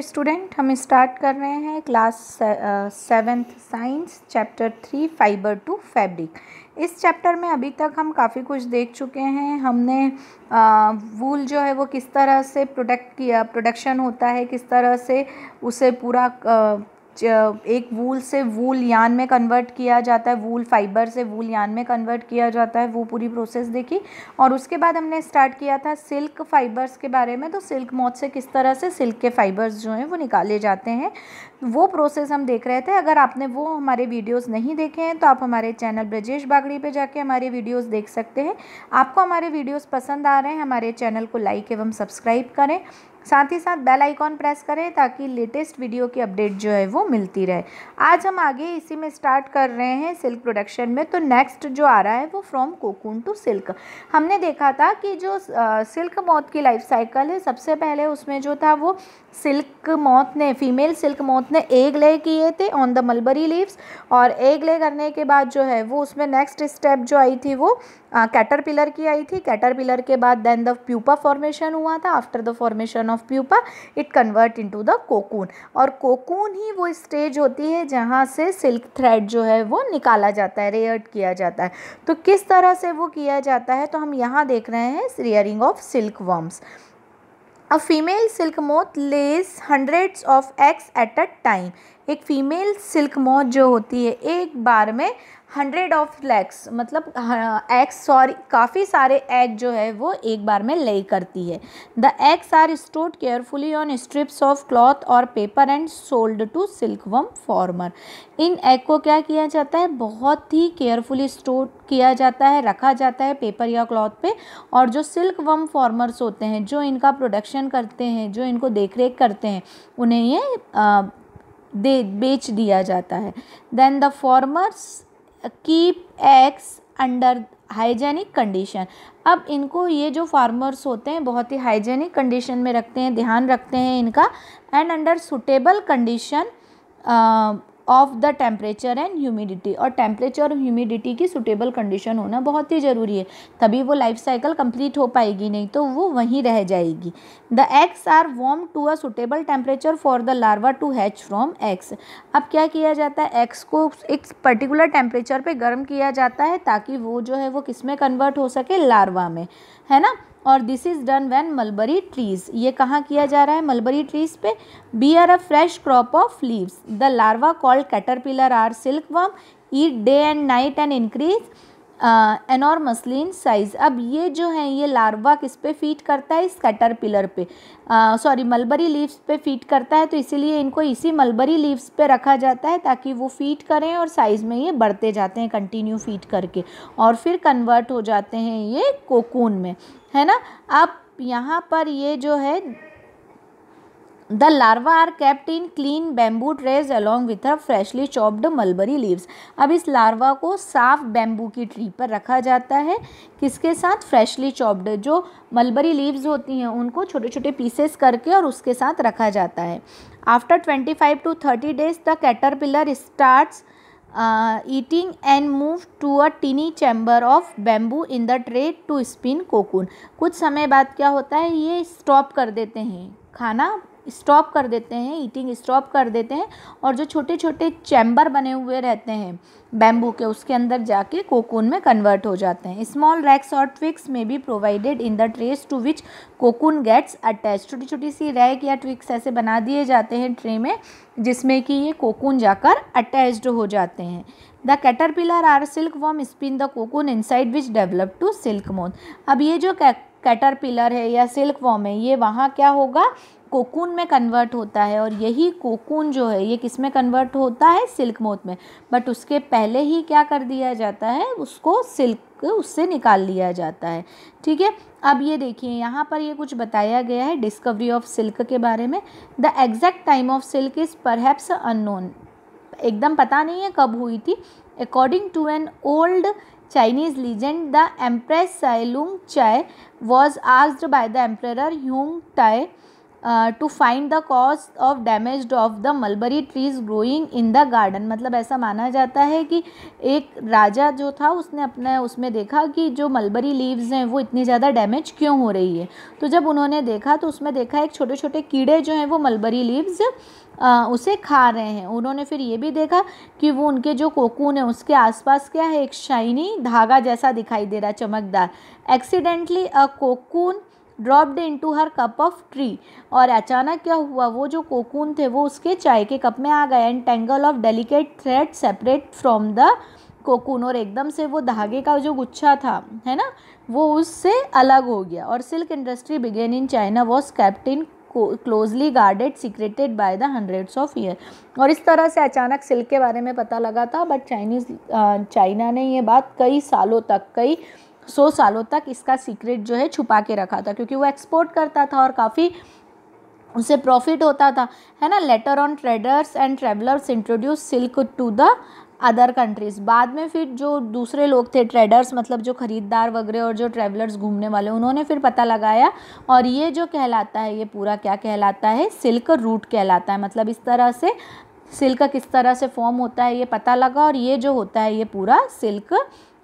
Student हम start कर रहे हैं class seventh science chapter three fibre to fabric इस चैप्टर में अभी तक हम काफ़ी कुछ देख चुके हैं हमने वूल uh, जो है वो किस तरह से प्रोडक्ट किया प्रोडक्शन होता है किस तरह से उसे पूरा uh, एक वूल से वूल यान में कन्वर्ट किया जाता है वूल फाइबर से वूल यान में कन्वर्ट किया जाता है वो पूरी प्रोसेस देखी और उसके बाद हमने स्टार्ट किया था सिल्क फाइबर्स के बारे में तो सिल्क मौत से किस तरह से सिल्क के फाइबर्स जो हैं वो निकाले जाते हैं वो प्रोसेस हम देख रहे थे अगर आपने वो हमारे वीडियोस नहीं देखे हैं तो आप हमारे चैनल ब्रजेश बागड़ी पे जाके हमारे वीडियोस देख सकते हैं आपको हमारे वीडियोस पसंद आ रहे हैं हमारे चैनल को लाइक एवं सब्सक्राइब करें साथ ही साथ बेल आइकॉन प्रेस करें ताकि लेटेस्ट वीडियो की अपडेट जो है वो मिलती रहे आज हम आगे इसी में स्टार्ट कर रहे हैं सिल्क प्रोडक्शन में तो नेक्स्ट जो आ रहा है वो फ्रॉम कोकून टू सिल्क हमने देखा था कि जो सिल्क मौत की लाइफ साइकिल है सबसे पहले उसमें जो था वो सिल्क मौत ने फीमेल सिल्क मौत ने एग ले किए थे ऑन द मलबरी लीव्स और एग ले करने के बाद जो है वो उसमें नेक्स्ट स्टेप जो आई थी वो कैटरपिलर की आई थी कैटरपिलर के बाद देन द प्यूपा फॉर्मेशन हुआ था after the formation of pupa it convert into the cocoon और कोकून ही वो स्टेज होती है जहाँ से सिल्क थ्रेड जो है वो निकाला जाता है रेयर्ड किया जाता है तो किस तरह से वो किया जाता है तो हम यहाँ देख रहे हैं rearing of silk worms A female silk moth lays hundreds of eggs at a time. एक फ़ीमेल सिल्क मॉथ जो होती है एक बार में हंड्रेड ऑफ लैक्स मतलब एक्स सॉरी काफ़ी सारे एग जो है वो एक बार में ले करती है the eggs are stored carefully on strips of cloth और paper and sold to silk worm farmer इन एग को क्या किया जाता है बहुत ही केयरफुली स्टोर किया जाता है रखा जाता है पेपर या क्लॉथ पे और जो सिल्क वम फॉर्मर्स होते हैं जो इनका प्रोडक्शन करते हैं जो इनको देख करते हैं उन्हें ये दे बेच दिया जाता है then the farmers keep eggs under hygienic condition अब इनको ये जो फार्मर्स होते हैं बहुत ही हाइजेनिक कंडीशन में रखते हैं ध्यान रखते हैं इनका and under suitable condition of the temperature and humidity और टेम्परेचर और ह्यूमिडिटी की सुटेबल कंडीशन होना बहुत ही ज़रूरी है तभी वो लाइफ साइकिल कंप्लीट हो पाएगी नहीं तो वो वहीं रह जाएगी the eggs are warm to a suitable temperature for the larva to hatch from eggs अब क्या किया जाता है एग्स को एक पर्टिकुलर टेम्परेचर पर गर्म किया जाता है ताकि वो जो है वो किस में कन्वर्ट हो सके लार्वा में है ना और this is done when mulberry trees ये कहाँ किया जा रहा है मलबरी ट्रीज पे bear a fresh crop of leaves the larva called caterpillar or silk worm eat day and night and increase enormously in size अब ये जो है ये लार्वा किस पे फीट करता है इस कैटर पिलर पे सॉरी मलबरी लीव्स पे फीट करता है तो इसीलिए इनको इसी मलबरी लीव्स पे रखा जाता है ताकि वो फीट करें और साइज़ में ये बढ़ते जाते हैं कंटिन्यू फीट करके और फिर कन्वर्ट हो जाते हैं ये कोकून में है ना अब यहाँ पर ये जो है the larva are kept in clean bamboo trays along with a freshly chopped mulberry leaves अब इस लार्वा को साफ बैम्बू की ट्री पर रखा जाता है किसके साथ फ्रेशली चॉप्ड जो मलबरी लीव्स होती हैं उनको छोटे छोटे पीसेस करके और उसके साथ रखा जाता है after twenty five to thirty days the caterpillar start eating and move to a tiny chamber of bamboo in the tray to spin cocoon कुछ समय बाद क्या होता है ये स्टॉप कर देते हैं खाना स्टॉप कर देते हैं ईटिंग स्टॉप कर देते हैं और जो छोटे छोटे चैम्बर बने हुए रहते हैं बैम्बू के उसके अंदर जाके कोकून में कन्वर्ट हो जाते हैं स्मॉल रैक्स और ट्विक्स में भी provided in the trays to which cocoon gets attach छोटी छोटी सी रैक या ट्विक्स ऐसे बना दिए जाते हैं ट्रे में जिसमें कि ये कोकून जाकर अटैच्ड हो जाते हैं the caterpillar or silk worm spin the cocoon inside which develop to silk moth अब ये जो कैटरपिलर है या सिल्क वॉम है ये वहाँ क्या होगा कोकून में कन्वर्ट होता है और यही कोकून जो है ये किस में कन्वर्ट होता है सिल्क मोथ में बट उसके पहले ही क्या कर दिया जाता है उसको सिल्क उससे निकाल लिया जाता है ठीक है अब ये देखिए यहाँ पर ये कुछ बताया गया है डिस्कवरी ऑफ सिल्क के बारे में the exact time of silk is perhaps unknown एकदम पता नहीं है कब हुई थी according to an old Chinese legend the empress Silung Chi was आज by the emperor Huang Ti to find the cause of damage of the mulberry trees growing in the garden मतलब ऐसा माना जाता है कि एक राजा जो था उसने अपने उसमें देखा कि जो मलबरी लीव्स हैं वो इतनी ज़्यादा डैमेज क्यों हो रही है तो जब उन्होंने देखा तो उसमें देखा एक छोटे छोटे कीड़े जो हैं वो मलबरी लीव्स uh, उसे खा रहे हैं उन्होंने फिर ये भी देखा कि वो उनके जो कोकून है उसके आसपास क्या है एक शाइनी धागा जैसा दिखाई दे रहा चमकदार accidentally a cocoon dropped to her cup of tree और अचानक क्या हुआ वो जो कोकून थे वो उसके चाय के कप में आ गए and tangle of delicate thread separate from the cocoon और एकदम से वो धागे का जो गुच्छा था है ना वो उससे अलग हो गया और silk industry began in China was kept in closely guarded secreted by the hundreds of year और इस तरह से अचानक सिल्क के बारे में पता लगा था बट चाइनीज़ चाइना ने ये बात कई सालों तक कई सौ सालों तक इसका सीक्रेट जो है छुपा के रखा था क्योंकि वो एक्सपोर्ट करता था और काफ़ी उसे प्रॉफिट होता था है ना later on traders and travellers introduce silk to the other countries बाद में फिर जो दूसरे लोग थे ट्रेडर्स मतलब जो ख़रीदार वगैरह और जो ट्रेवलर्स घूमने वाले उन्होंने फिर पता लगाया और ये जो कहलाता है ये पूरा क्या कहलाता है सिल्क रूट कहलाता है मतलब इस तरह से सिल्क किस तरह से फॉर्म होता है ये पता लगा और ये जो होता है ये पूरा सिल्क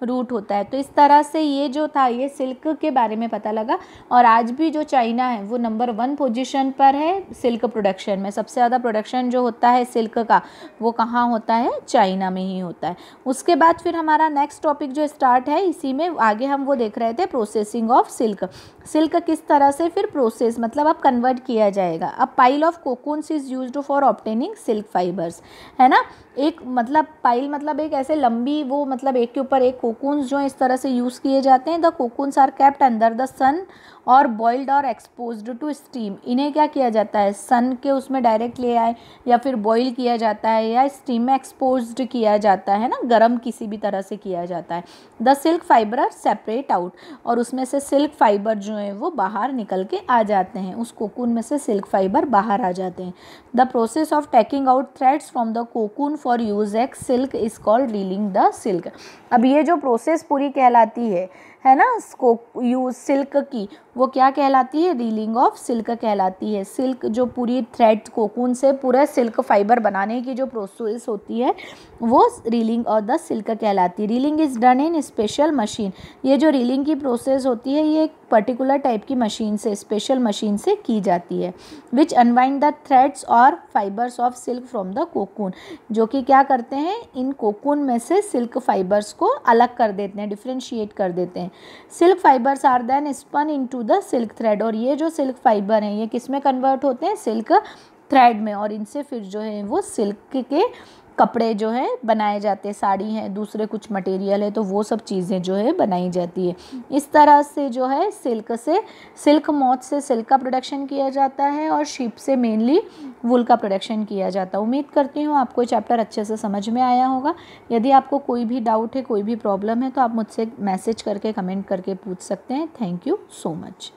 रूट होता है तो इस तरह से ये जो था ये सिल्क के बारे में पता लगा और आज भी जो चाइना है वो नंबर वन पोजीशन पर है सिल्क प्रोडक्शन में सबसे ज़्यादा प्रोडक्शन जो होता है सिल्क का वो कहाँ होता है चाइना में ही होता है उसके बाद फिर हमारा नेक्स्ट टॉपिक जो स्टार्ट है इसी में आगे हम वो देख रहे थे प्रोसेसिंग ऑफ सिल्क सिल्क किस तरह से फिर प्रोसेस मतलब अब कन्वर्ट किया जाएगा अब pile of cocoons is use for obtaining silk fibres है ना एक मतलब पाइल मतलब एक ऐसे लंबी वो मतलब एक के ऊपर एक कोकून्स जो इस तरह से यूज़ किए जाते हैं the cocoons are kept under the sun और बॉइल्ड और एक्सपोज टू स्टीम इन्हें क्या किया जाता है सन के उसमें डायरेक्ट ले आए या फिर बॉइल किया जाता है या स्टीम में एक्सपोज किया जाता है ना गर्म किसी भी तरह से किया जाता है the silk fibre are separate out और उसमें से सिल्क फाइबर जो है वो बाहर निकल के आ जाते हैं उस कोकून में से सिल्क फाइबर बाहर आ जाते हैं the process of taking out threads from the cocoon for use as silk is called reeling the silk अब ये जो प्रोसेस पूरी कहलाती है है ना स्कोप यूज सिल्क की वो क्या कहलाती है रीलिंग ऑफ सिल्क कहलाती है सिल्क जो पूरी थ्रेड कोकून से पूरा सिल्क फाइबर बनाने की जो प्रोसेस होती है वो रीलिंग और द सिल्क कहलाती है reeling is done in special machine ये जो रीलिंग की प्रोसेस होती है ये एक पर्टिकुलर टाइप की मशीन से स्पेशल मशीन से की जाती है विच अनवाइंड द थ्रेड्स और fibres of silk from the cocoon जो कि क्या करते हैं इन कोकून में से सिल्क फाइबर्स को अलग कर देते हैं डिफ्रेंशिएट कर देते हैं हैं silk fibres are then spun into the silk thread और ये जो सिल्क फाइबर हैं ये किस में कन्वर्ट होते हैं सिल्क थ्रेड में और इनसे फिर जो है वो सिल्क के कपड़े जो है बनाए जाते हैं साड़ी है दूसरे कुछ मटेरियल है तो वो सब चीज़ें जो है बनाई जाती है इस तरह से जो है सिल्क से सिल्क मौत से सिल्क का प्रोडक्शन किया जाता है और शीप से मेनली वुल का प्रोडक्शन किया जाता है उम्मीद करती हूँ आपको चैप्टर अच्छे से समझ में आया होगा यदि आपको कोई भी डाउट है कोई भी प्रॉब्लम है तो आप मुझसे मैसेज करके कमेंट करके पूछ सकते हैं थैंक यू सो मच